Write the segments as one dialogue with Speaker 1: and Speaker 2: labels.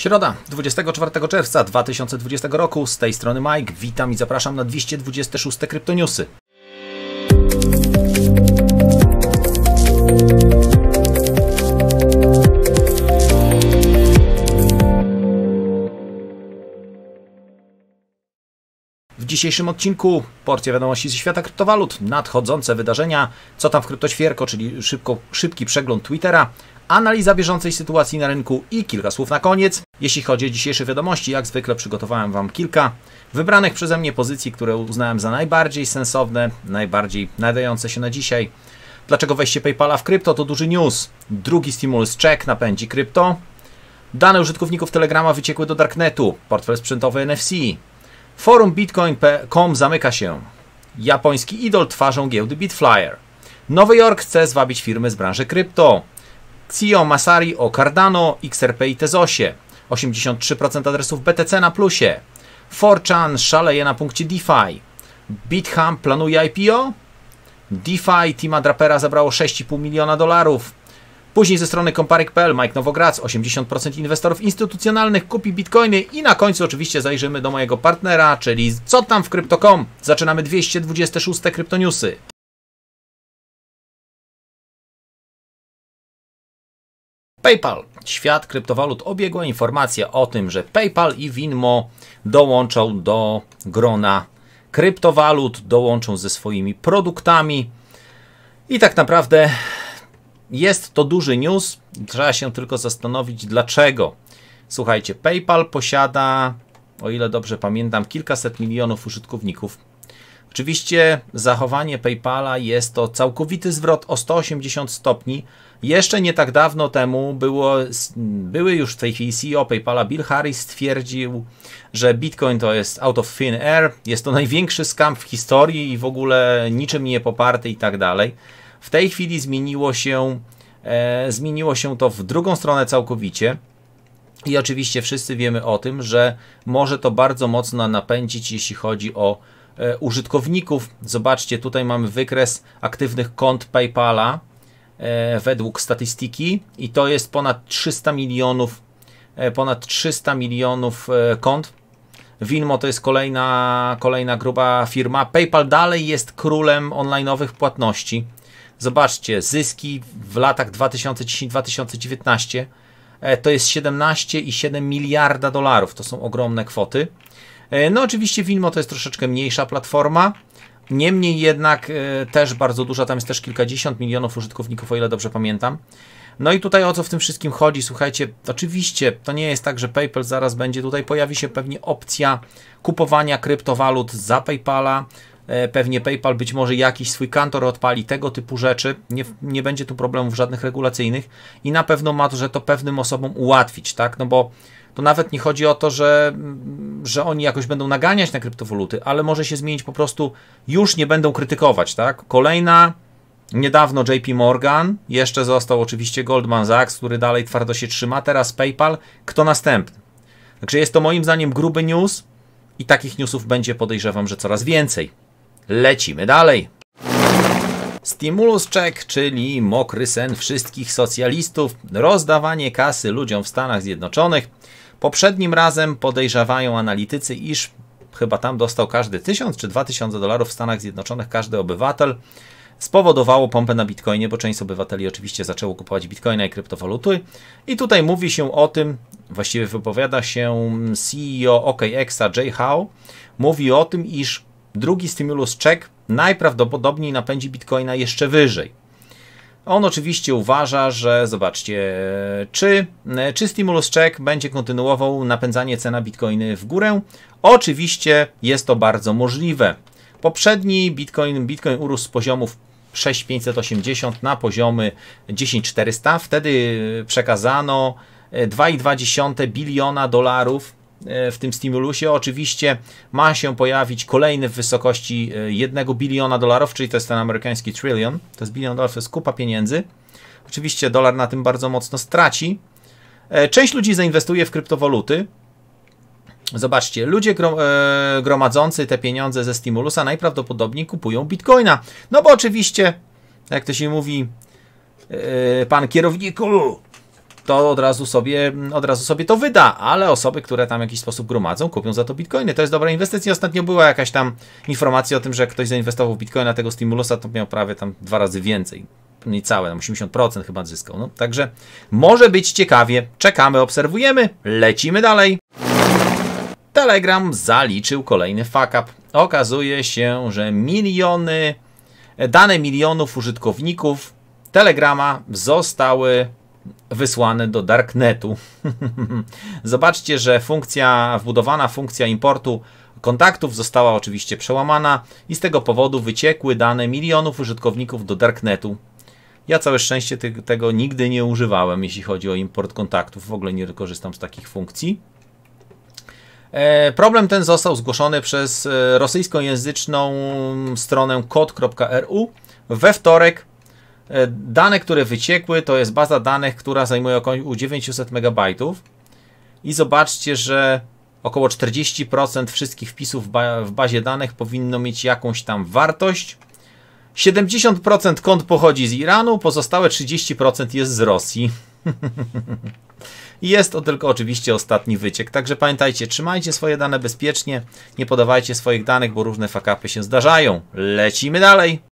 Speaker 1: Środa, 24 czerwca 2020 roku. Z tej strony Mike. Witam i zapraszam na 226 Kryptoniusy. W dzisiejszym odcinku porcja wiadomości ze świata kryptowalut, nadchodzące wydarzenia, co tam w kryptoświerko, czyli szybko, szybki przegląd Twittera, analiza bieżącej sytuacji na rynku i kilka słów na koniec. Jeśli chodzi o dzisiejsze wiadomości, jak zwykle przygotowałem Wam kilka wybranych przeze mnie pozycji, które uznałem za najbardziej sensowne, najbardziej nadające się na dzisiaj. Dlaczego wejście PayPala w krypto to duży news? Drugi stimulus check napędzi krypto. Dane użytkowników Telegrama wyciekły do darknetu. Portfel sprzętowy NFC. Forum bitcoin.com zamyka się. Japoński idol twarzą giełdy Bitflyer. Nowy Jork chce zwabić firmy z branży krypto. Cio Masari o Cardano, XRP i Tezosie. 83% adresów BTC na plusie. 4chan szaleje na punkcie DeFi. BitHam planuje IPO? DeFi Tima Drapera zabrało 6,5 miliona dolarów. Później ze strony komparek.pl Mike Nowogradz, 80% inwestorów instytucjonalnych kupi bitcoiny i na końcu oczywiście zajrzymy do mojego partnera, czyli co tam w Krypto.com. Zaczynamy 226 kryptoniusy. PayPal. Świat kryptowalut obiegła informacja o tym, że PayPal i Winmo dołączą do grona kryptowalut, dołączą ze swoimi produktami. I tak naprawdę jest to duży news. Trzeba się tylko zastanowić, dlaczego. Słuchajcie, PayPal posiada, o ile dobrze pamiętam, kilkaset milionów użytkowników. Oczywiście zachowanie PayPala jest to całkowity zwrot o 180 stopni jeszcze nie tak dawno temu było, były już w tej chwili CEO PayPala Bill Harris stwierdził, że Bitcoin to jest out of thin air, jest to największy skam w historii i w ogóle niczym nie poparty i tak dalej. W tej chwili zmieniło się, e, zmieniło się to w drugą stronę całkowicie. I oczywiście wszyscy wiemy o tym, że może to bardzo mocno napędzić, jeśli chodzi o e, użytkowników. Zobaczcie, tutaj mamy wykres aktywnych kont PayPala E, według statystyki i to jest ponad 300 milionów e, ponad 300 milionów e, kont. Wilmo to jest kolejna, kolejna gruba firma. PayPal dalej jest królem onlineowych płatności. Zobaczcie, zyski w latach 2010-2019 to jest 17,7 miliarda dolarów. To są ogromne kwoty. No oczywiście Wilmo to jest troszeczkę mniejsza platforma. Niemniej jednak e, też bardzo duża, tam jest też kilkadziesiąt milionów użytkowników, o ile dobrze pamiętam. No i tutaj o co w tym wszystkim chodzi? Słuchajcie, oczywiście to nie jest tak, że PayPal zaraz będzie tutaj, pojawi się pewnie opcja kupowania kryptowalut za PayPala. E, pewnie PayPal być może jakiś swój kantor odpali, tego typu rzeczy. Nie, nie będzie tu problemów żadnych regulacyjnych i na pewno ma to, że to pewnym osobom ułatwić, tak? No bo to nawet nie chodzi o to, że, mm, że oni jakoś będą naganiać na kryptowoluty, ale może się zmienić po prostu, już nie będą krytykować, tak? Kolejna, niedawno JP Morgan, jeszcze został oczywiście Goldman Sachs, który dalej twardo się trzyma, teraz PayPal, kto następny? Także jest to moim zdaniem gruby news i takich newsów będzie podejrzewam, że coraz więcej. Lecimy dalej. Stimulus check, czyli mokry sen wszystkich socjalistów, rozdawanie kasy ludziom w Stanach Zjednoczonych. Poprzednim razem podejrzewają analitycy, iż chyba tam dostał każdy 1000 czy 2000 dolarów w Stanach Zjednoczonych każdy obywatel. Spowodowało pompę na bitcoinie, bo część obywateli oczywiście zaczęło kupować bitcoina i kryptowaluty. I tutaj mówi się o tym, właściwie wypowiada się CEO OKExa Jay Howe, mówi o tym, iż drugi stimulus check najprawdopodobniej napędzi bitcoina jeszcze wyżej. On oczywiście uważa, że zobaczcie, czy, e, czy stimulus check będzie kontynuował napędzanie cena bitcoiny w górę? Oczywiście jest to bardzo możliwe. Poprzedni bitcoin, bitcoin urósł z poziomów 6580 na poziomy 10400. Wtedy przekazano 2,2 e, biliona dolarów E, w tym stimulusie. Oczywiście ma się pojawić kolejny w wysokości 1 e, biliona dolarów, czyli to jest ten amerykański trillion. To jest bilion dolarów, to jest kupa pieniędzy. Oczywiście dolar na tym bardzo mocno straci. E, część ludzi zainwestuje w kryptowoluty. Zobaczcie, ludzie gromadzący te pieniądze ze stimulusa najprawdopodobniej kupują bitcoina. No bo oczywiście, jak to się mówi, pan kierowniku, to od razu sobie, od razu sobie to wyda, ale osoby, które tam w jakiś sposób gromadzą, kupią za to bitcoiny. To jest dobra inwestycja. Ostatnio była jakaś tam informacja o tym, że ktoś zainwestował w bitcoina tego stimulusa, to miał prawie tam dwa razy więcej. Niecałe, tam 80% chyba zyskał. No, także może być ciekawie. Czekamy, obserwujemy, lecimy dalej. Telegram zaliczył kolejny fuck up. Okazuje się, że miliony, dane milionów użytkowników Telegrama zostały wysłany do darknetu. Zobaczcie, że funkcja, wbudowana funkcja importu kontaktów została oczywiście przełamana i z tego powodu wyciekły dane milionów użytkowników do darknetu. Ja całe szczęście te, tego nigdy nie używałem, jeśli chodzi o import kontaktów. W ogóle nie korzystam z takich funkcji. E, problem ten został zgłoszony przez e, rosyjskojęzyczną stronę kod.ru we wtorek E, dane, które wyciekły, to jest baza danych, która zajmuje około 900 MB. I zobaczcie, że około 40% wszystkich wpisów w bazie danych powinno mieć jakąś tam wartość. 70% kont pochodzi z Iranu, pozostałe 30% jest z Rosji. jest to tylko oczywiście ostatni wyciek. Także pamiętajcie, trzymajcie swoje dane bezpiecznie, nie podawajcie swoich danych, bo różne fakapy się zdarzają. Lecimy dalej.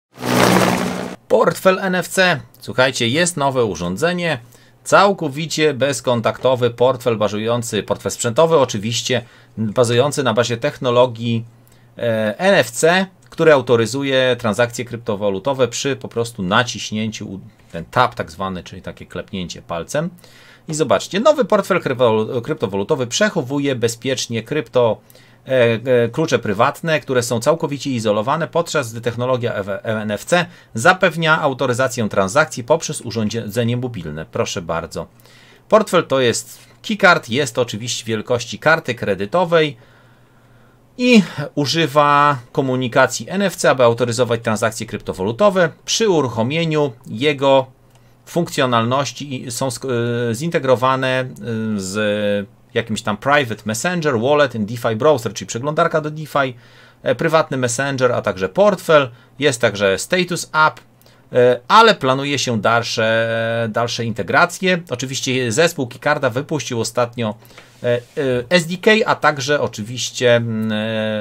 Speaker 1: Portfel NFC. Słuchajcie, jest nowe urządzenie. Całkowicie bezkontaktowy portfel bazujący, portfel sprzętowy oczywiście, bazujący na bazie technologii e, NFC, który autoryzuje transakcje kryptowalutowe przy po prostu naciśnięciu, ten tap tak zwany, czyli takie klepnięcie palcem. I zobaczcie, nowy portfel kryptowalutowy przechowuje bezpiecznie krypto E, e, klucze prywatne, które są całkowicie izolowane, podczas gdy technologia e NFC zapewnia autoryzację transakcji poprzez urządzenie mobilne. Proszę bardzo. Portfel to jest keycard, jest oczywiście wielkości karty kredytowej i używa komunikacji NFC, aby autoryzować transakcje kryptowalutowe. Przy uruchomieniu jego funkcjonalności są zintegrowane z jakimś tam private messenger, wallet in DeFi browser, czyli przeglądarka do DeFi, e, prywatny messenger, a także portfel, jest także status app, e, ale planuje się dalsze, dalsze integracje. Oczywiście zespół Kikarda wypuścił ostatnio e, SDK, a także oczywiście mm,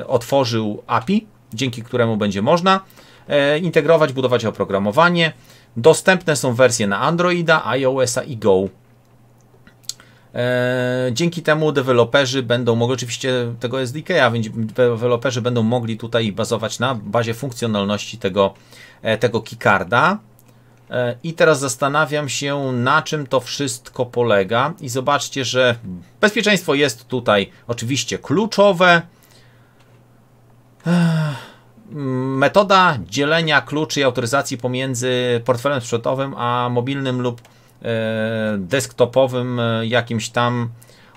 Speaker 1: otworzył API, dzięki któremu będzie można integrować, budować oprogramowanie. Dostępne są wersje na Androida, iOSa i Go. E, dzięki temu deweloperzy będą mogli, oczywiście tego SDK, a więc deweloperzy będą mogli tutaj bazować na bazie funkcjonalności tego, e, tego keycarda. E, I teraz zastanawiam się, na czym to wszystko polega. I zobaczcie, że bezpieczeństwo jest tutaj oczywiście kluczowe. Metoda dzielenia kluczy i autoryzacji pomiędzy portfelem sprzętowym a mobilnym lub E, desktopowym e, jakimś tam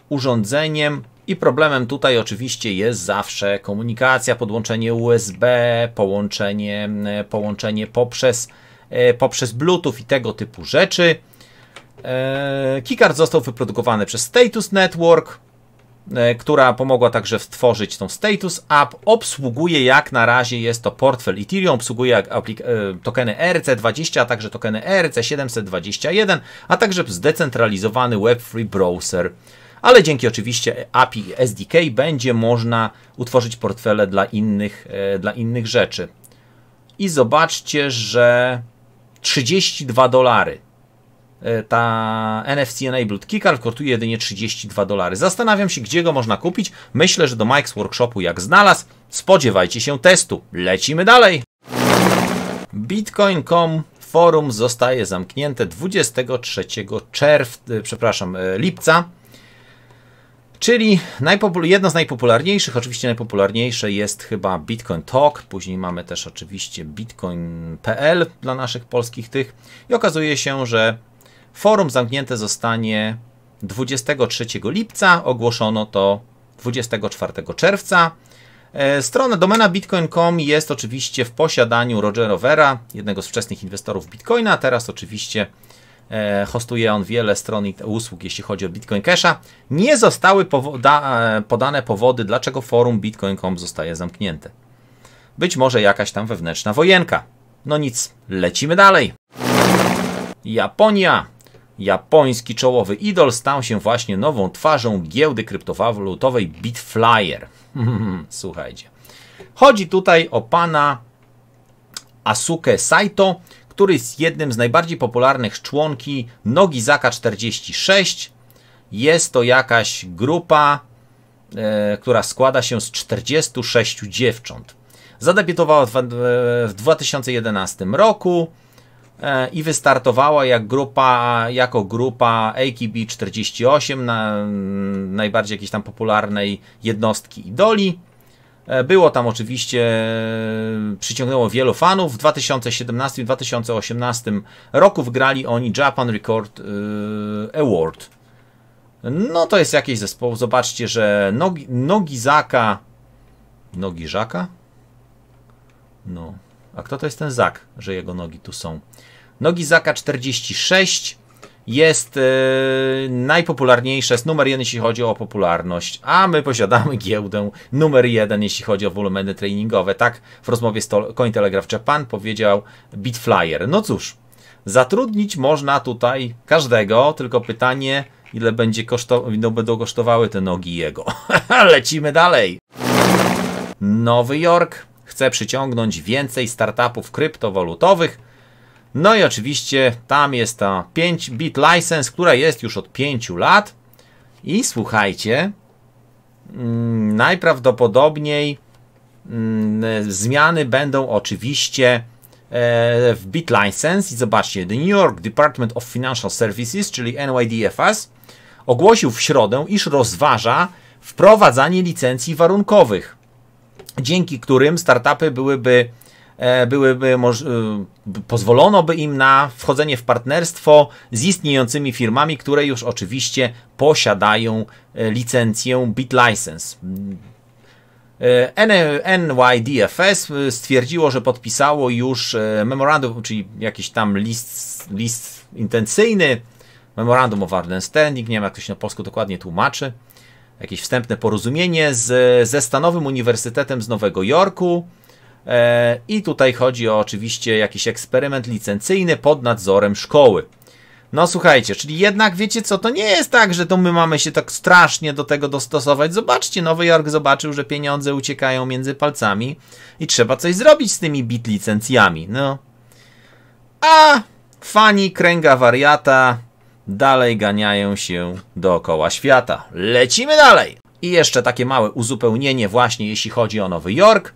Speaker 1: urządzeniem. I problemem tutaj oczywiście jest zawsze komunikacja, podłączenie USB, połączenie, e, połączenie poprzez, poprzez Bluetooth i tego typu rzeczy. Keycard został wyprodukowany przez Status Network. E, która pomogła także stworzyć tą status app. Obsługuje jak na razie jest to portfel Ethereum, obsługuje e, tokeny ERC20, a także tokeny ERC721, a także zdecentralizowany Web3 browser. Ale dzięki oczywiście API SDK będzie można utworzyć portfele dla innych, e, dla innych rzeczy. I zobaczcie, że 32 dolary E, ta NFC Enabled Keycard kosztuje jedynie 32 dolary. Zastanawiam się, gdzie go można kupić. Myślę, że do Mike's Workshopu jak znalazł. Spodziewajcie się testu. Lecimy dalej. Bitcoin.com forum zostaje zamknięte 23 czerwca, e, przepraszam, e, lipca. Czyli jedno z najpopularniejszych, oczywiście najpopularniejsze jest chyba Bitcoin Talk, później mamy też oczywiście bitcoin.pl dla naszych polskich tych i okazuje się, że Forum zamknięte zostanie 23 lipca, ogłoszono to 24 czerwca. E, strona domena bitcoin.com jest oczywiście w posiadaniu Rogera Vera, jednego z wczesnych inwestorów Bitcoina. Teraz oczywiście e, hostuje on wiele stron i usług, jeśli chodzi o Bitcoin Casha. Nie zostały powoda, e, podane powody, dlaczego forum bitcoin.com zostaje zamknięte. Być może jakaś tam wewnętrzna wojenka. No nic, lecimy dalej. Japonia. Japoński czołowy idol stał się właśnie nową twarzą giełdy kryptowalutowej Bitflyer. Słuchajcie. Chodzi tutaj o pana Asuke Saito, który jest jednym z najbardziej popularnych członki Nogizaka 46. Jest to jakaś grupa, e, która składa się z 46 dziewcząt. Zadebiutowała w, e, w 2011 roku E, i wystartowała jak grupa, jako grupa AKB48, na, mm, najbardziej jakiejś tam popularnej jednostki idoli. E, było tam oczywiście, e, przyciągnęło wielu fanów. W 2017 i 2018 roku wygrali oni Japan Record Award. No to jest jakiś zespół. Zobaczcie, że Nogi, zaka Nogi Żaka? No. A kto to jest ten Zak, że jego nogi tu są? Nogi Zaka 46 jest yy, najpopularniejsze, jest numer jeden jeśli chodzi o popularność, a my posiadamy giełdę numer jeden jeśli chodzi o wolumeny treningowe. Tak w rozmowie z Cointelegraph Japan powiedział Bitflyer. No cóż, zatrudnić można tutaj każdego, tylko pytanie, ile będzie będą kosztowały te nogi jego. Lecimy dalej. Nowy Jork chce przyciągnąć więcej startupów kryptowalutowych no i oczywiście tam jest ta 5-bit license, która jest już od 5 lat. I słuchajcie, mm, najprawdopodobniej mm, zmiany będą oczywiście e, w bit license i zobaczcie, The New York Department of Financial Services, czyli NYDFS, ogłosił w środę, iż rozważa wprowadzanie licencji warunkowych, dzięki którym startupy byłyby E, byłyby, e, pozwolono by im na wchodzenie w partnerstwo z istniejącymi firmami, które już oczywiście posiadają e, licencję Bit License. NYDFS stwierdziło, że podpisało już memorandum, czyli jakiś tam list, list intencyjny, memorandum of understanding, nie wiem jak to się na polsku dokładnie tłumaczy, jakieś wstępne porozumienie z, ze Stanowym Uniwersytetem z Nowego Jorku, E, I tutaj chodzi o oczywiście jakiś eksperyment licencyjny pod nadzorem szkoły. No słuchajcie, czyli jednak wiecie co, to nie jest tak, że to my mamy się tak strasznie do tego dostosować. Zobaczcie, Nowy Jork zobaczył, że pieniądze uciekają między palcami i trzeba coś zrobić z tymi bit licencjami. No. A fani kręga wariata dalej ganiają się dookoła świata. Lecimy dalej! I jeszcze takie małe uzupełnienie właśnie jeśli chodzi o Nowy Jork.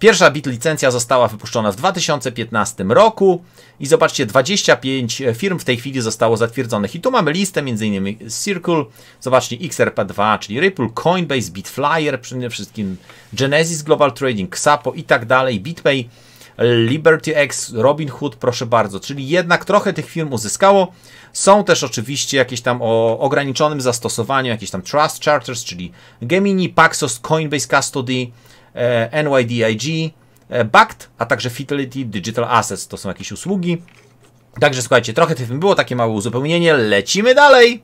Speaker 1: Pierwsza bit licencja została wypuszczona w 2015 roku i zobaczcie, 25 e, firm w tej chwili zostało zatwierdzonych. I tu mamy listę m.in. Circle, zobaczcie XRP2, czyli Ripple, Coinbase, Bitflyer, przede wszystkim Genesis Global Trading, Xapo i tak dalej, BitPay, LibertyX, Robinhood, proszę bardzo. Czyli jednak trochę tych firm uzyskało. Są też oczywiście jakieś tam o ograniczonym zastosowaniu, jakieś tam Trust Charters, czyli Gemini, Paxos, Coinbase Custody, E, NYDIG, e, BACT, a także Fidelity Digital Assets. To są jakieś usługi. Także słuchajcie, trochę tym było, takie małe uzupełnienie. Lecimy dalej!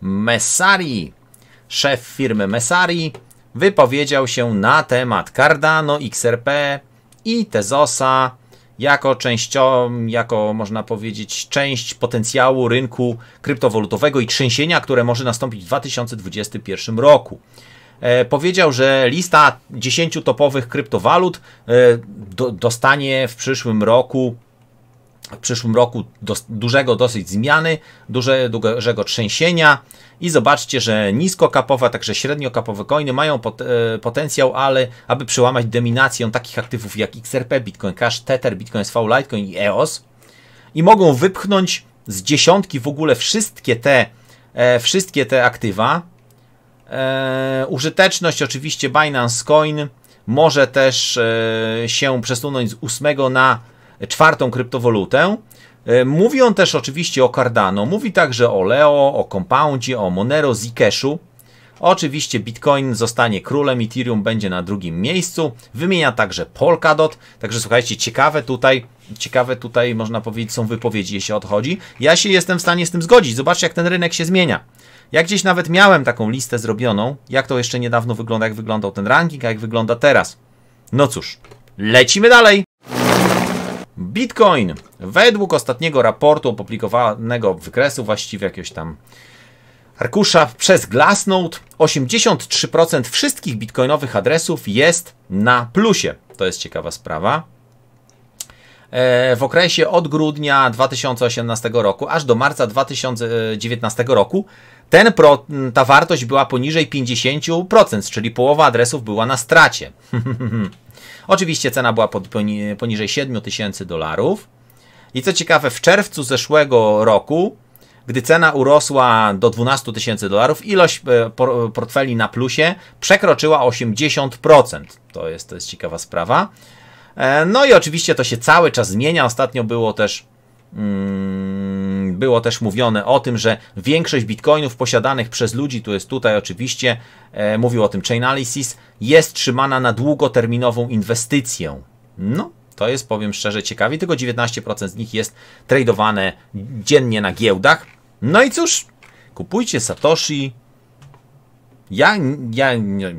Speaker 1: Messari, szef firmy Messari, wypowiedział się na temat Cardano, XRP i Tezosa jako częścią, jako można powiedzieć, część potencjału rynku kryptowalutowego i trzęsienia, które może nastąpić w 2021 roku. E, powiedział, że lista 10 topowych kryptowalut e, dostanie w przyszłym roku w przyszłym roku do, dużego dosyć zmiany, duże, dużego trzęsienia i zobaczcie, że niskokapowe, także średniokapowe coiny mają pot, e, potencjał, ale aby przełamać dominację takich aktywów jak XRP, Bitcoin Cash, Tether, Bitcoin SV, Litecoin i EOS i mogą wypchnąć z dziesiątki w ogóle wszystkie te, e, wszystkie te aktywa, E, użyteczność oczywiście Binance Coin może też e, się przesunąć z 8 na czwartą kryptowolutę. E, mówi on też oczywiście o Cardano, mówi także o Leo, o Compoundzie, o Monero, Zcashu. Oczywiście Bitcoin zostanie królem, Ethereum będzie na drugim miejscu. Wymienia także Polkadot. Także słuchajcie, ciekawe tutaj, ciekawe tutaj można powiedzieć są wypowiedzi, jeśli odchodzi. Ja się jestem w stanie z tym zgodzić. Zobaczcie, jak ten rynek się zmienia. Ja gdzieś nawet miałem taką listę zrobioną, jak to jeszcze niedawno wygląda, jak wyglądał ten ranking, a jak wygląda teraz. No cóż, lecimy dalej! Bitcoin. Według ostatniego raportu opublikowanego w wykresu właściwie jakiegoś tam arkusza przez Glassnode 83% wszystkich bitcoinowych adresów jest na plusie. To jest ciekawa sprawa. E, w okresie od grudnia 2018 roku aż do marca 2019 roku ten pro, ta wartość była poniżej 50%, czyli połowa adresów była na stracie. Oczywiście cena była pod, poniżej 7000 dolarów. I co ciekawe, w czerwcu zeszłego roku, gdy cena urosła do 12 tysięcy dolarów, ilość e, portfeli na plusie przekroczyła 80%. To jest, to jest ciekawa sprawa. E, no i oczywiście to się cały czas zmienia. Ostatnio było też Mm, było też mówione o tym, że większość bitcoinów posiadanych przez ludzi, tu jest tutaj oczywiście, e, mówił o tym Chainalysis, jest trzymana na długoterminową inwestycję. No, to jest, powiem szczerze, ciekawie. Tylko 19% z nich jest tradowane dziennie na giełdach. No i cóż, kupujcie Satoshi. Ja, ja,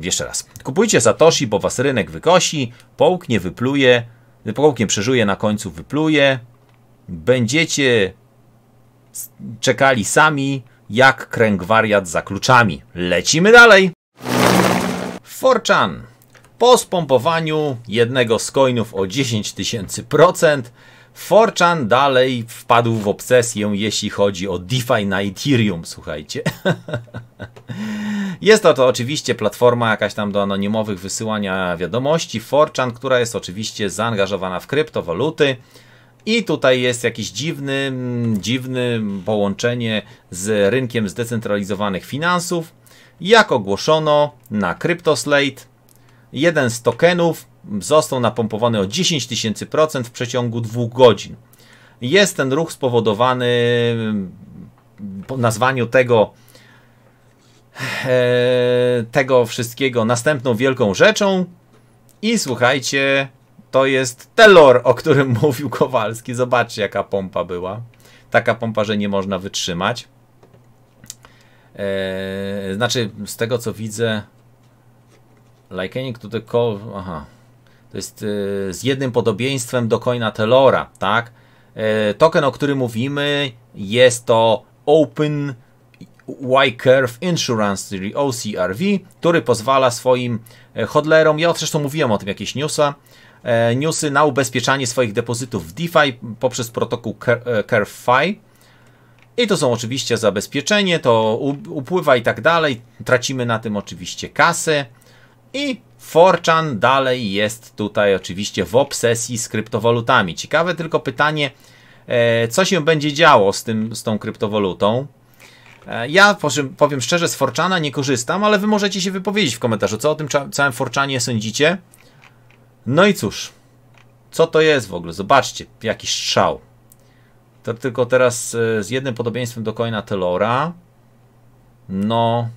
Speaker 1: jeszcze raz. Kupujcie Satoshi, bo was rynek wykosi, połknie, wypluje, połknie przeżuje, na końcu wypluje, będziecie czekali sami, jak wariat za kluczami. Lecimy dalej! Forchan. Po spompowaniu jednego z coinów o 10 000%, Forchan dalej wpadł w obsesję, jeśli chodzi o DeFi na Ethereum, słuchajcie. Jest to, to oczywiście platforma jakaś tam do anonimowych wysyłania wiadomości, Forchan, która jest oczywiście zaangażowana w kryptowaluty. I tutaj jest jakiś dziwny, dziwny połączenie z rynkiem zdecentralizowanych finansów. Jak ogłoszono na CryptoSlate, jeden z tokenów został napompowany o 10 tysięcy procent w przeciągu dwóch godzin. Jest ten ruch spowodowany mm, po nazwaniu tego, e, tego wszystkiego następną wielką rzeczą. I słuchajcie, to jest Telor, o którym mówił Kowalski. Zobaczcie, jaka pompa była. Taka pompa, że nie można wytrzymać. Eee, znaczy, z tego co widzę, Likenik to tylko. Aha. To jest e, z jednym podobieństwem do coina Telora, tak? E, token, o którym mówimy, jest to Open Y-Curve Insurance, czyli OCRV, który pozwala swoim e, hodlerom, ja zresztą mówiłem o tym jakieś newsa, E, newsy na ubezpieczanie swoich depozytów w DeFi poprzez protokół CurveFi. E, e I to są oczywiście zabezpieczenie, to upływa i tak dalej. Tracimy na tym oczywiście kasę. I Forchan dalej jest tutaj oczywiście w obsesji z kryptowalutami. Ciekawe tylko pytanie, co się będzie działo z, tym, z tą kryptowalutą. Ja powiem szczerze, z Forczana nie korzystam, ale wy możecie się wypowiedzieć w komentarzu, co o tym całym Forczanie sądzicie. No i cóż, co to jest w ogóle? Zobaczcie, jaki strzał. To tylko teraz e, z jednym podobieństwem do coina Telora. No,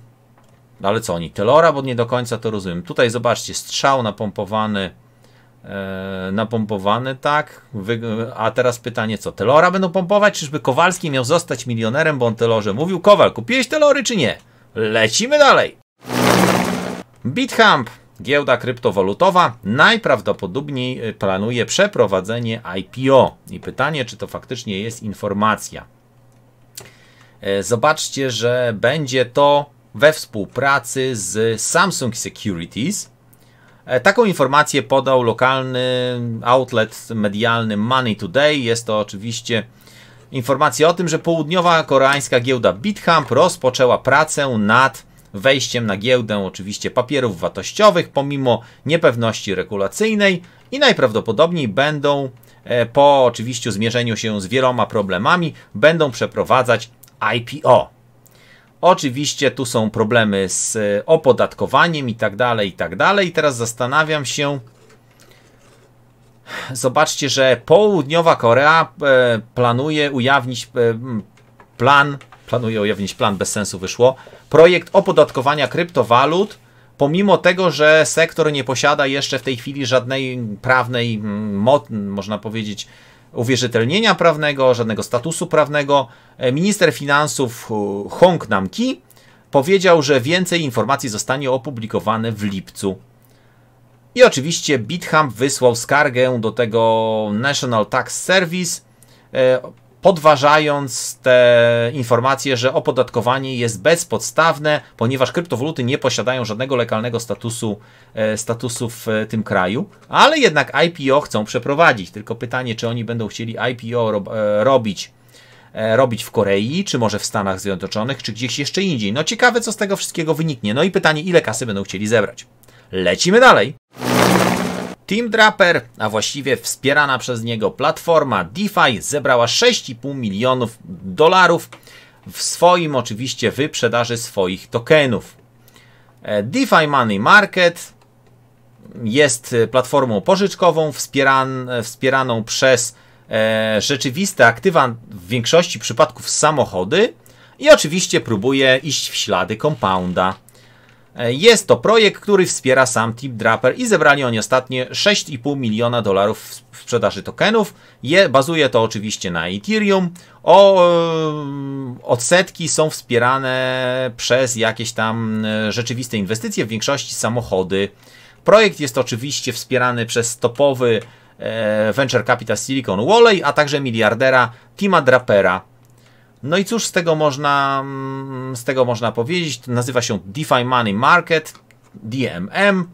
Speaker 1: ale co oni? Telora, bo nie do końca to rozumiem. Tutaj zobaczcie, strzał napompowany, e, napompowany, tak? Wy, a teraz pytanie co? Telora będą pompować? Czyżby Kowalski miał zostać milionerem, bo on Telorze mówił? Kowal, kupiłeś Telory czy nie? Lecimy dalej! Bithump Giełda kryptowalutowa najprawdopodobniej y, planuje przeprowadzenie IPO. I pytanie, czy to faktycznie jest informacja. E, zobaczcie, że będzie to we współpracy z Samsung Securities. E, taką informację podał lokalny outlet medialny Money Today. Jest to oczywiście informacja o tym, że południowa koreańska giełda BitHump rozpoczęła pracę nad wejściem na giełdę oczywiście papierów wartościowych pomimo niepewności regulacyjnej i najprawdopodobniej będą e, po oczywiście zmierzeniu się z wieloma problemami będą przeprowadzać IPO. Oczywiście tu są problemy z e, opodatkowaniem i tak dalej, i tak dalej. Teraz zastanawiam się, zobaczcie, że południowa Korea e, planuje ujawnić plan planuje ujawnić plan, bez sensu wyszło. Projekt opodatkowania kryptowalut, pomimo tego, że sektor nie posiada jeszcze w tej chwili żadnej prawnej, mm, można powiedzieć, uwierzytelnienia prawnego, żadnego statusu prawnego, e, minister finansów Hong Nam-ki powiedział, że więcej informacji zostanie opublikowane w lipcu. I oczywiście BitHam wysłał skargę do tego National Tax Service e, podważając te informacje, że opodatkowanie jest bezpodstawne, ponieważ kryptowaluty nie posiadają żadnego lokalnego statusu, e, statusu w e, tym kraju, ale jednak IPO chcą przeprowadzić. Tylko pytanie, czy oni będą chcieli IPO rob, e, robić robić w Korei, czy może w Stanach Zjednoczonych, czy gdzieś jeszcze indziej. No ciekawe, co z tego wszystkiego wyniknie. No i pytanie, ile kasy będą chcieli zebrać. Lecimy dalej. Team Draper, a właściwie wspierana przez niego platforma DeFi, zebrała 6,5 milionów dolarów w swoim oczywiście wyprzedaży swoich tokenów. E, DeFi Money Market jest e, platformą pożyczkową wspieran, e, wspieraną przez e, rzeczywiste aktywa w większości przypadków samochody i oczywiście próbuje iść w ślady Compounda. E, jest to projekt, który wspiera sam Tip Draper i zebrali oni ostatnie 6,5 miliona dolarów w sprzedaży tokenów. Je, bazuje to oczywiście na Ethereum. O, e, odsetki są wspierane przez jakieś tam e, rzeczywiste inwestycje, w większości samochody. Projekt jest oczywiście wspierany przez topowy e, Venture Capital Silicon Valley, a także miliardera Tima Drapera. No i cóż z tego można, mm, z tego można powiedzieć? Nazywa się DeFi Money Market, DMM,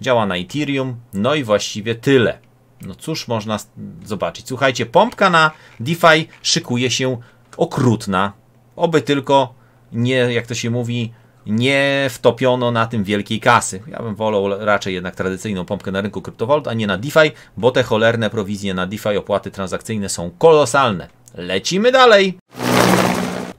Speaker 1: działa na Ethereum, no i właściwie tyle. No cóż można zobaczyć? Słuchajcie, pompka na DeFi szykuje się okrutna, oby tylko nie, jak to się mówi, nie wtopiono na tym wielkiej kasy. Ja bym wolał raczej jednak tradycyjną pompkę na rynku kryptowalut, a nie na DeFi, bo te cholerne prowizje na DeFi, opłaty transakcyjne są kolosalne. Lecimy dalej!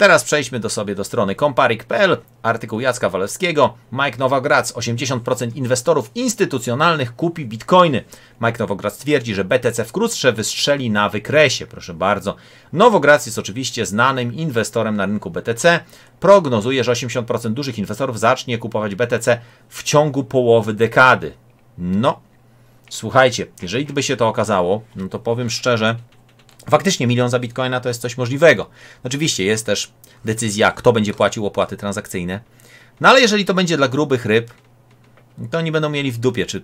Speaker 1: Teraz przejdźmy do sobie do strony komparik.pl, artykuł Jacka Walewskiego. Mike Nowogradz, 80% inwestorów instytucjonalnych kupi bitcoiny. Mike Nowogradz twierdzi, że BTC wkrótce wystrzeli na wykresie. Proszę bardzo. Nowogradz jest oczywiście znanym inwestorem na rynku BTC. Prognozuje, że 80% dużych inwestorów zacznie kupować BTC w ciągu połowy dekady. No, słuchajcie, jeżeli by się to okazało, no to powiem szczerze, Faktycznie milion za bitcoina to jest coś możliwego. Oczywiście jest też decyzja, kto będzie płacił opłaty transakcyjne. No ale jeżeli to będzie dla grubych ryb, to oni będą mieli w dupie, czy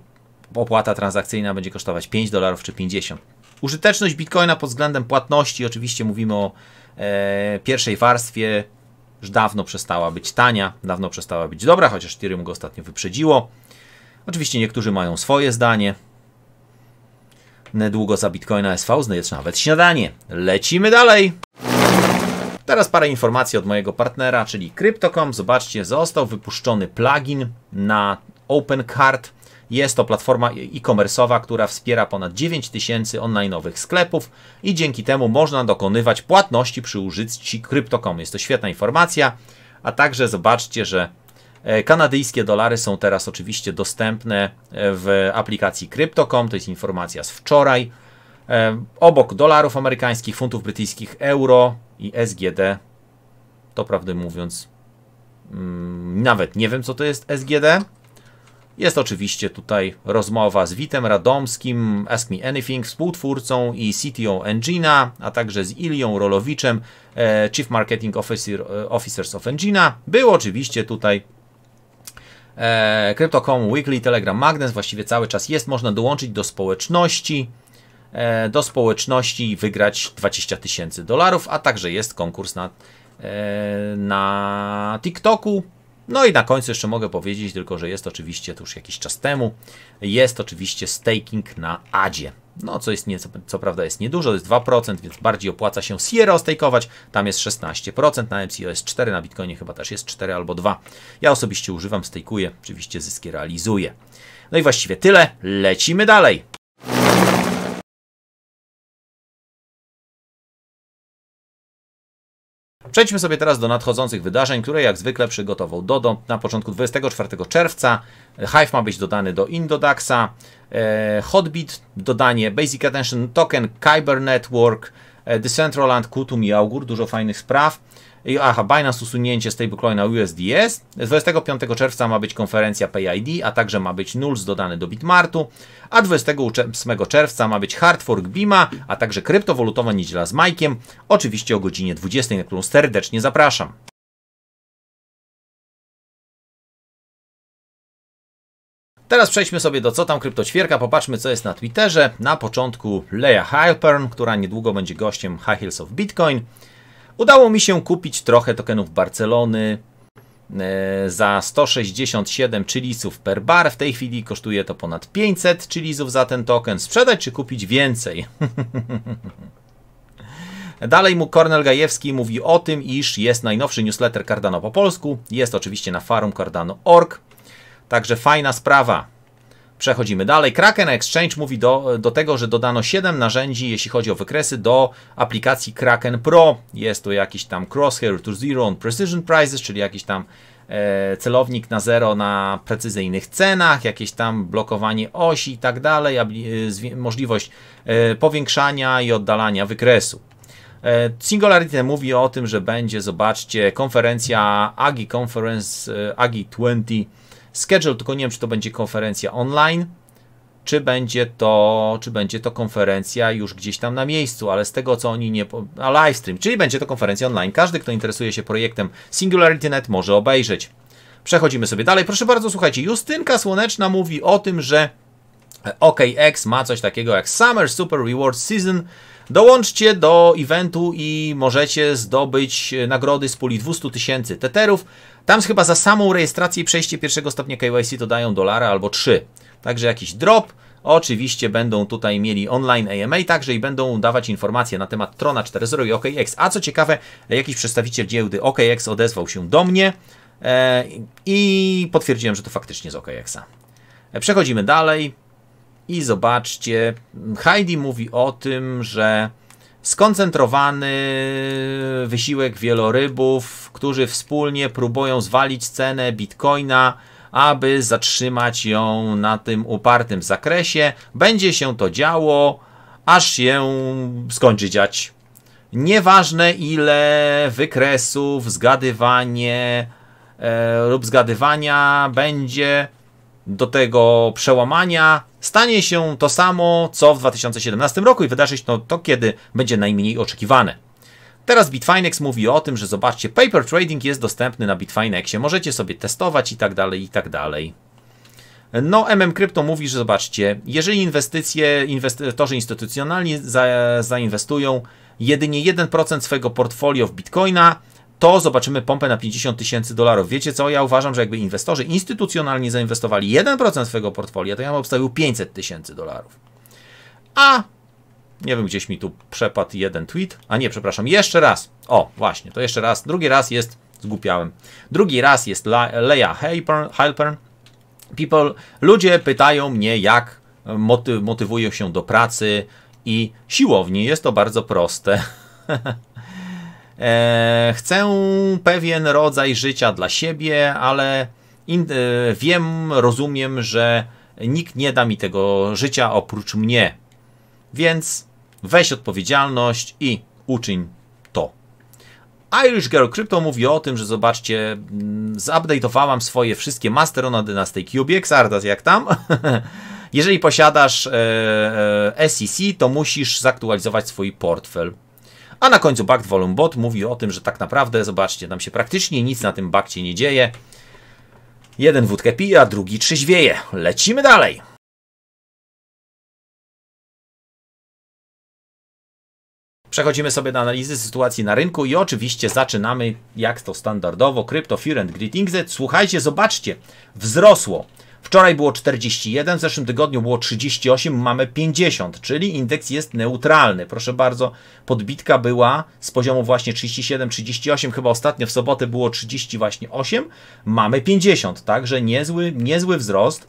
Speaker 1: opłata transakcyjna będzie kosztować 5 dolarów czy 50. Użyteczność bitcoina pod względem płatności, oczywiście mówimy o e, pierwszej warstwie, już dawno przestała być tania, dawno przestała być dobra, chociaż Ethereum go ostatnio wyprzedziło. Oczywiście niektórzy mają swoje zdanie, Niedługo za Bitcoina SV znajdź nawet śniadanie. Lecimy dalej! Teraz parę informacji od mojego partnera, czyli Crypto.com. Zobaczcie, został wypuszczony plugin na OpenCart. Jest to platforma e-commerce'owa, która wspiera ponad 9000 online'owych sklepów i dzięki temu można dokonywać płatności przy użyciu Crypto.com. Jest to świetna informacja, a także zobaczcie, że E, kanadyjskie dolary są teraz oczywiście dostępne e, w aplikacji Crypto.com, to jest informacja z wczoraj. E, obok dolarów amerykańskich, funtów brytyjskich, euro i SGD. To prawdę mówiąc, mm, nawet nie wiem, co to jest SGD. Jest oczywiście tutaj rozmowa z Witem Radomskim, Ask Me Anything, współtwórcą i CTO Engina, a także z Ilią Rolowiczem, Chief Marketing Officer, Officers of Engina. Był oczywiście tutaj E, Crypto.com, Weekly, Telegram, Magnes właściwie cały czas jest. Można dołączyć do społeczności e, do społeczności i wygrać 20 tysięcy dolarów, a także jest konkurs na, e, na TikToku. No i na końcu jeszcze mogę powiedzieć tylko, że jest oczywiście, to już jakiś czas temu, jest oczywiście staking na ADZIE. No, co, jest nieco co, prawda jest niedużo, jest 2%, więc bardziej opłaca się Sierra ostejkować. Tam jest 16%, na MCO jest 4, na Bitcoinie chyba też jest 4 albo 2. Ja osobiście używam, stejkuję, oczywiście zyski realizuję. No i właściwie tyle, lecimy dalej. Przejdźmy sobie teraz do nadchodzących wydarzeń, które jak zwykle przygotował Dodo. Na początku 24 czerwca e, Hive ma być dodany do Indodaxa, e, Hotbit, dodanie Basic Attention Token, Kyber Network, e, Decentraland, Kutum i Augur, dużo fajnych spraw. Aha, Binance usunięcie stablecoina USDS. 25 czerwca ma być konferencja PayID, a także ma być NULS dodany do Bitmartu. A 28 czerwca ma być hard fork Bima, a także kryptowolutowa niedziela z Majkiem. Oczywiście o godzinie 20, na którą serdecznie zapraszam. Teraz przejdźmy sobie do co tam kryptoćwierka, popatrzmy co jest na Twitterze. Na początku Leia Halpern, która niedługo będzie gościem High of Bitcoin. Udało mi się kupić trochę tokenów Barcelony e, za 167 czylisów per bar. W tej chwili kosztuje to ponad 500 chilisów za ten token. Sprzedać czy kupić więcej? Dalej mu Kornel Gajewski mówi o tym, iż jest najnowszy newsletter Cardano po polsku. Jest oczywiście na forum cardano.org. Także fajna sprawa. Przechodzimy dalej. Kraken Exchange mówi do, do tego, że dodano 7 narzędzi, jeśli chodzi o wykresy, do aplikacji Kraken Pro. Jest to jakiś tam crosshair to zero on precision prices, czyli jakiś tam e, celownik na zero na precyzyjnych cenach, jakieś tam blokowanie osi i tak dalej, e, możliwość e, powiększania i oddalania wykresu. E, Singularity mówi o tym, że będzie, zobaczcie, konferencja AGI Conference e, AGI 20 schedule, tylko nie wiem, czy to będzie konferencja online, czy będzie to, czy będzie to konferencja już gdzieś tam na miejscu, ale z tego co oni nie. A live stream, czyli będzie to konferencja online. Każdy, kto interesuje się projektem Singularitynet może obejrzeć. Przechodzimy sobie dalej. Proszę bardzo, słuchajcie, Justynka Słoneczna mówi o tym, że e, OKX ma coś takiego jak Summer Super Reward Season Dołączcie do eventu i możecie zdobyć e, nagrody z puli 200 tysięcy teterów. Tam chyba za samą rejestrację i przejście pierwszego stopnia KYC to dają dolara albo 3. Także jakiś drop. Oczywiście będą tutaj mieli online AMA także i będą dawać informacje na temat Trona 4.0 i OKX. A co ciekawe, jakiś przedstawiciel giełdy OKX odezwał się do mnie e, i potwierdziłem, że to faktycznie z OKX-a. E, przechodzimy dalej. I zobaczcie, Heidi mówi o tym, że skoncentrowany wysiłek wielorybów, którzy wspólnie próbują zwalić cenę bitcoina, aby zatrzymać ją na tym upartym zakresie. Będzie się to działo, aż się skończy dziać. Nieważne ile wykresów, zgadywanie e, lub zgadywania będzie do tego przełamania, stanie się to samo, co w 2017 roku i wydarzy się to, to kiedy będzie najmniej oczekiwane. Teraz Bitfinex mówi o tym, że zobaczcie, paper trading jest dostępny na Bitfinexie, możecie sobie testować i tak dalej, i tak dalej. No, MM Crypto mówi, że zobaczcie, jeżeli inwestycje, inwestorzy instytucjonalni za, zainwestują jedynie 1% swojego portfolio w bitcoina, to zobaczymy pompę na 50 tysięcy dolarów. Wiecie co? Ja uważam, że jakby inwestorzy instytucjonalnie zainwestowali 1% swojego portfolio, to ja bym obstawił 500 tysięcy dolarów. A nie wiem, gdzieś mi tu przepadł jeden tweet. A nie, przepraszam, jeszcze raz. O, właśnie, to jeszcze raz. Drugi raz jest, zgłupiałem. Drugi raz jest Leia Halpern. People, ludzie pytają mnie, jak moty motywują się do pracy i siłowni. Jest to bardzo proste. E, chcę pewien rodzaj życia dla siebie, ale e, wiem, rozumiem, że nikt nie da mi tego życia oprócz mnie. Więc weź odpowiedzialność i uczyń to. Irish Girl Crypto mówi o tym, że zobaczcie, mm, zupdate'owałam swoje wszystkie na Dynasty Cubic, Xardas, jak tam. Jeżeli posiadasz e, SEC, to musisz zaktualizować swój portfel. A na końcu Bakt Volume Bot mówi o tym, że tak naprawdę, zobaczcie, nam się praktycznie nic na tym bakcie nie dzieje. Jeden wódkę pije, a drugi trzyźwieje. Lecimy dalej! Przechodzimy sobie do analizy sytuacji na rynku i oczywiście zaczynamy, jak to standardowo, Crypto Fear and Słuchajcie, zobaczcie, wzrosło Wczoraj było 41, w zeszłym tygodniu było 38, mamy 50, czyli indeks jest neutralny. Proszę bardzo, podbitka była z poziomu właśnie 37, 38, chyba ostatnio w sobotę było 30 właśnie 8, mamy 50, także niezły, niezły wzrost.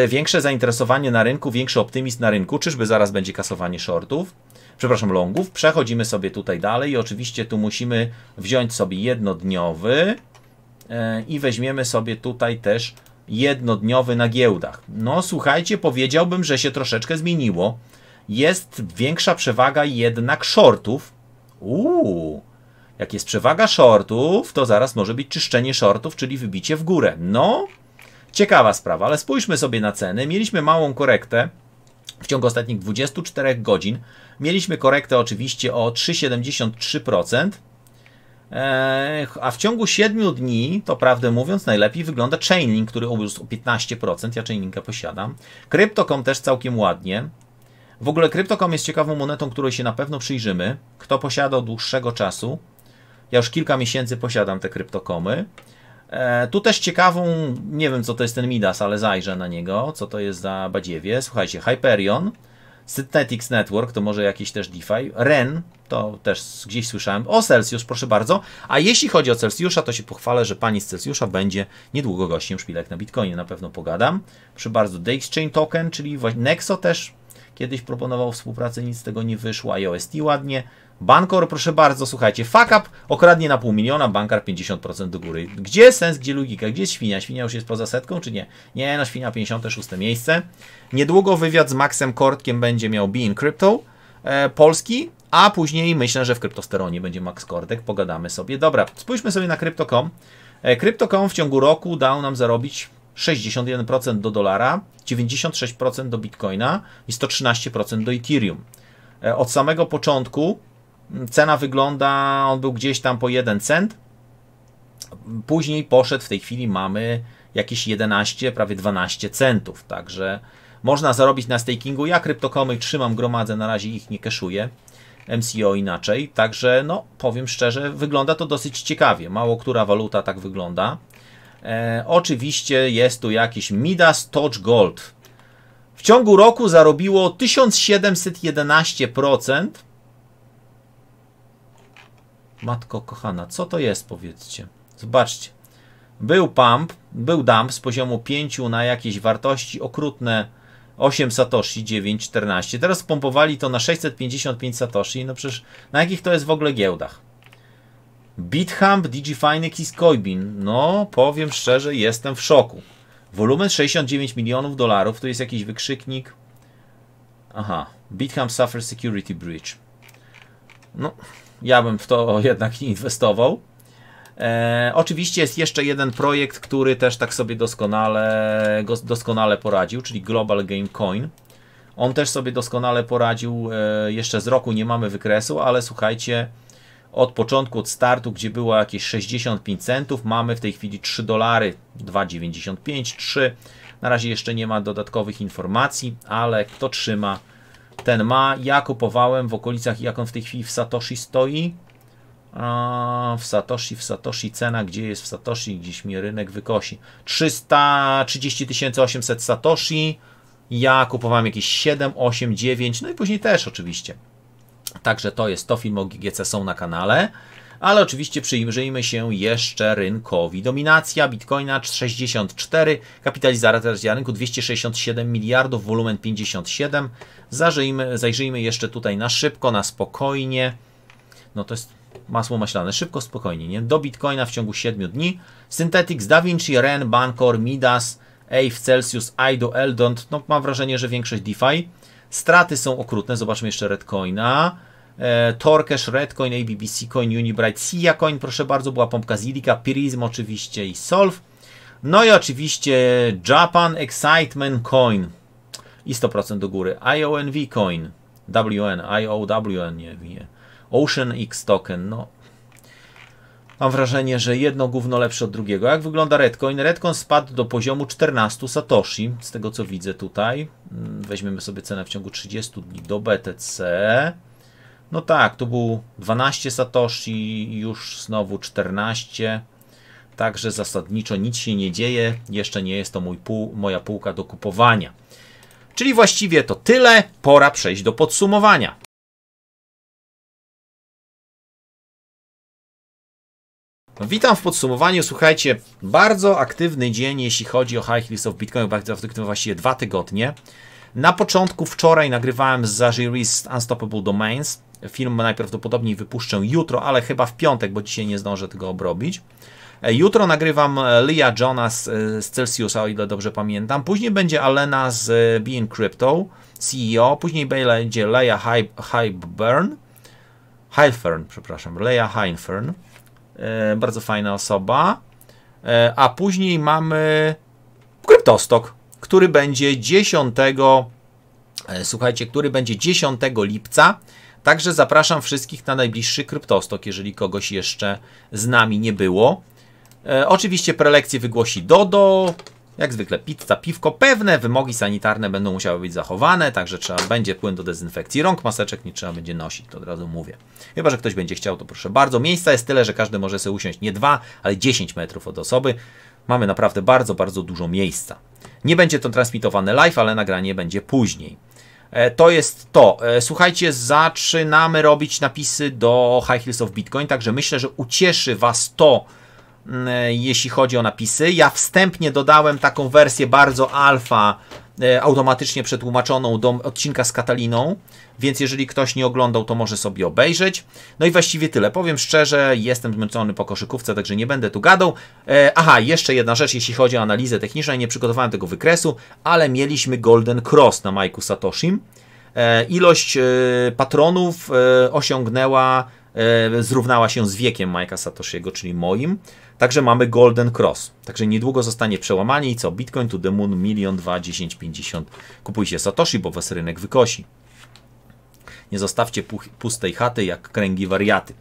Speaker 1: Yy, większe zainteresowanie na rynku, większy optymizm na rynku. Czyżby zaraz będzie kasowanie shortów? Przepraszam, longów. Przechodzimy sobie tutaj dalej i oczywiście tu musimy wziąć sobie jednodniowy yy, i weźmiemy sobie tutaj też jednodniowy na giełdach. No słuchajcie, powiedziałbym, że się troszeczkę zmieniło. Jest większa przewaga jednak shortów. Uuu, jak jest przewaga shortów, to zaraz może być czyszczenie shortów, czyli wybicie w górę. No, ciekawa sprawa, ale spójrzmy sobie na ceny. Mieliśmy małą korektę w ciągu ostatnich 24 godzin. Mieliśmy korektę oczywiście o 3,73%. E, a w ciągu 7 dni, to prawdę mówiąc, najlepiej wygląda Chainlink, który urósł o 15%. Ja Chainlinka posiadam. Crypto.com też całkiem ładnie. W ogóle Crypto.com jest ciekawą monetą, której się na pewno przyjrzymy. Kto posiada od dłuższego czasu. Ja już kilka miesięcy posiadam te Crypto.comy. E, tu też ciekawą, nie wiem co to jest ten Midas, ale zajrzę na niego, co to jest za badziewie. Słuchajcie, Hyperion, Synthetics Network to może jakiś też DeFi. REN to też gdzieś słyszałem. O Celsius, proszę bardzo. A jeśli chodzi o Celsjusza, to się pochwalę, że pani z Celsjusza będzie niedługo gościem szpilek na Bitcoinie. Na pewno pogadam. Przy bardzo, Exchange Token, czyli Nexo też kiedyś proponował współpracę, nic z tego nie wyszło. IOST ładnie Bankor, proszę bardzo, słuchajcie, fuck up, okradnie na pół miliona, bankar 50% do góry. Gdzie sens, gdzie logika, gdzie jest świnia? Świnia już jest poza setką, czy nie? Nie, no świnia 56 miejsce. Niedługo wywiad z Maxem Kortkiem będzie miał Bean Crypto e, Polski, a później myślę, że w kryptosteronie będzie Max Kortek, pogadamy sobie. Dobra, spójrzmy sobie na Crypto.com. E, Crypto.com w ciągu roku dał nam zarobić 61% do dolara, 96% do bitcoina i 113% do Ethereum. E, od samego początku Cena wygląda, on był gdzieś tam po 1 cent. Później poszedł, w tej chwili mamy jakieś 11, prawie 12 centów. Także można zarobić na stakingu. Ja kryptokomy trzymam, gromadzę, na razie ich nie keszuję. MCO inaczej. Także, no, powiem szczerze, wygląda to dosyć ciekawie. Mało która waluta tak wygląda. E, oczywiście jest tu jakiś Midas Touch Gold. W ciągu roku zarobiło 1711%. Matko kochana, co to jest, powiedzcie? Zobaczcie. Był pump, był dump z poziomu 5 na jakieś wartości okrutne 8 satoshi, 9, 14. Teraz pompowali to na 655 satoshi. No przecież na jakich to jest w ogóle giełdach? BitHump, DigiFinex i Skoibin. No, powiem szczerze, jestem w szoku. Wolumen 69 milionów dolarów, to jest jakiś wykrzyknik. Aha, BitHump Suffer Security Breach. No, ja bym w to jednak nie inwestował. E, oczywiście jest jeszcze jeden projekt, który też tak sobie doskonale, doskonale poradził, czyli Global Game Coin. On też sobie doskonale poradził. E, jeszcze z roku nie mamy wykresu, ale słuchajcie, od początku, od startu, gdzie było jakieś 65 centów, mamy w tej chwili 3 dolary, 2,95, 3. Na razie jeszcze nie ma dodatkowych informacji, ale kto trzyma, ten ma. Ja kupowałem w okolicach, jak on w tej chwili w Satoshi stoi. A, w Satoshi, w Satoshi cena, gdzie jest w Satoshi, gdzieś mi rynek wykosi. 330 800 Satoshi. Ja kupowałem jakieś 7, 8, 9, no i później też oczywiście. Także to jest to, film o GGC są na kanale ale oczywiście przyjrzyjmy się jeszcze rynkowi. Dominacja Bitcoina 64, kapitalizacja rynku 267 miliardów, wolumen 57. Zajrzyjmy, zajrzyjmy jeszcze tutaj na szybko, na spokojnie. No to jest masło maślane, szybko, spokojnie, nie? Do Bitcoina w ciągu 7 dni. Synthetics, DaVinci, Ren, Bancor, Midas, Ave, Celsius, Ido, Eldont. No mam wrażenie, że większość DeFi. Straty są okrutne. Zobaczmy jeszcze Redcoina. E, Torcash, Redcoin, ABBC Coin, Unibright, Sia Coin, proszę bardzo, była pompka Zilika, pirism, oczywiście i Solve. No i oczywiście Japan Excitement Coin i 100% do góry. IONV Coin, WN, IOWN, nie wiem. Ocean X Token, no. Mam wrażenie, że jedno gówno lepsze od drugiego. Jak wygląda Redcoin? Redcoin spadł do poziomu 14 Satoshi, z tego co widzę tutaj. Mm, weźmiemy sobie cenę w ciągu 30 dni do BTC. No tak, to był 12 satoshi, już znowu 14. Także zasadniczo nic się nie dzieje. Jeszcze nie jest to mój pół, moja półka do kupowania. Czyli właściwie to tyle. Pora przejść do podsumowania. No, witam w podsumowaniu. Słuchajcie, bardzo aktywny dzień, jeśli chodzi o High Heels of Bitcoin, bardzo aktywny właściwie dwa tygodnie. Na początku wczoraj nagrywałem z Zajiris Unstoppable Domains. Film najprawdopodobniej wypuszczę jutro, ale chyba w piątek, bo dzisiaj nie zdążę tego obrobić. E, jutro nagrywam e, Leah Jonas e, z, Celsiusa, o ile dobrze pamiętam. Później będzie Alena z Being Crypto, CEO. Później będzie Leia Hyburn. Heinfern, przepraszam, Leia Heinfern. bardzo fajna osoba. a później mamy Kryptostok który będzie 10, e, słuchajcie, który będzie 10 lipca. Także zapraszam wszystkich na najbliższy kryptostok, jeżeli kogoś jeszcze z nami nie było. E, oczywiście prelekcję wygłosi Dodo, jak zwykle pizza, piwko. Pewne wymogi sanitarne będą musiały być zachowane, także trzeba będzie płyn do dezynfekcji rąk, maseczek nie trzeba będzie nosić, to od razu mówię. Chyba, że ktoś będzie chciał, to proszę bardzo. Miejsca jest tyle, że każdy może sobie usiąść nie dwa, ale 10 metrów od osoby. Mamy naprawdę bardzo, bardzo dużo miejsca. Nie będzie to transmitowane live, ale nagranie będzie później. E, to jest to. E, słuchajcie, zaczynamy robić napisy do High of Bitcoin, także myślę, że ucieszy Was to, E, jeśli chodzi o napisy. Ja wstępnie dodałem taką wersję bardzo alfa, e, automatycznie przetłumaczoną do odcinka z Kataliną, więc jeżeli ktoś nie oglądał, to może sobie obejrzeć. No i właściwie tyle. Powiem szczerze, jestem zmęczony po koszykówce, także nie będę tu gadał. E, aha, jeszcze jedna rzecz, jeśli chodzi o analizę techniczną, nie przygotowałem tego wykresu, ale mieliśmy Golden Cross na Majku Satoshim. E, ilość e, patronów e, osiągnęła, zrównała się z wiekiem Majka Satoshiego, czyli moim. Także mamy Golden Cross. Także niedługo zostanie przełamanie i co? Bitcoin to the moon, milion, dwa, dziesięć, pięćdziesiąt. Kupujcie Satoshi, bo was rynek wykosi. Nie zostawcie pustej chaty jak kręgi wariaty.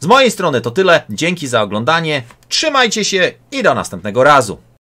Speaker 1: Z mojej strony to tyle. Dzięki za oglądanie. Trzymajcie się i do następnego razu.